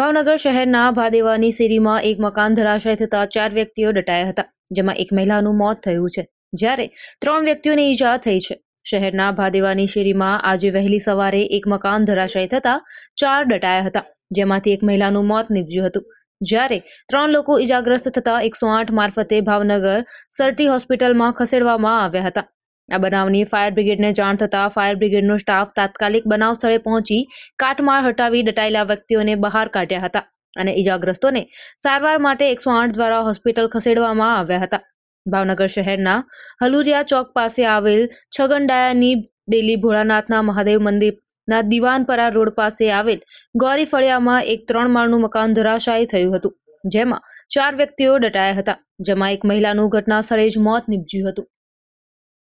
ભાવનગર શહેરના ભાદેવાની શેરીમાં એક મકાન ધરાશય થતા ચાર વ્યક્તિઓ દટાયા હતા જેમાં એક મહિલાનું મોત થયું છે જ્યારે ત્રણ વ્યક્તિઓને ઈજા થઈ છે શહેરના ભાદેવાની શેરીમાં આજે વહેલી સવારે એક મકાન ધરાશય થતા ચાર દટાયા હતા જેમાંથી એક મહિલાનું મોત નીપજ્યું હતું જ્યારે ત્રણ લોકો ઈજાગ્રસ્ત થતા એકસો આઠ મારફતે ભાવનગર સરટી હોસ્પિટલમાં ખસેડવામાં આવ્યા હતા આ બનાવની ફાયર બ્રિગેડને જાણ થતાં ફાયર બ્રિગેડનો સ્ટાફ તાત્કાલિક બનાવ સ્થળે પહોંચી કાટમાળ હટાવી દટાયેલા વ્યક્તિઓને બહાર કાઢ્યા હતા અને ઈજાગ્રસ્તોને સારવાર માટે એકસો આઠ દ્વારા હોસ્પિટલ ખસેડવામાં આવ્યા હતા ભાવનગર શહેરના હલુરિયા ચોક પાસે આવેલ છગનડાયાની ડેલી ભોળાનાથના મહાદેવ મંદિરના દિવાનપરા રોડ પાસે આવેલ ગૌરી ફળિયામાં એક ત્રણ માળનું મકાન ધરાશાયી થયું હતું જેમાં ચાર વ્યક્તિઓ દટાયા હતા જેમાં એક મહિલાનું ઘટના સ્થળે જ મોત નીપજ્યું હતું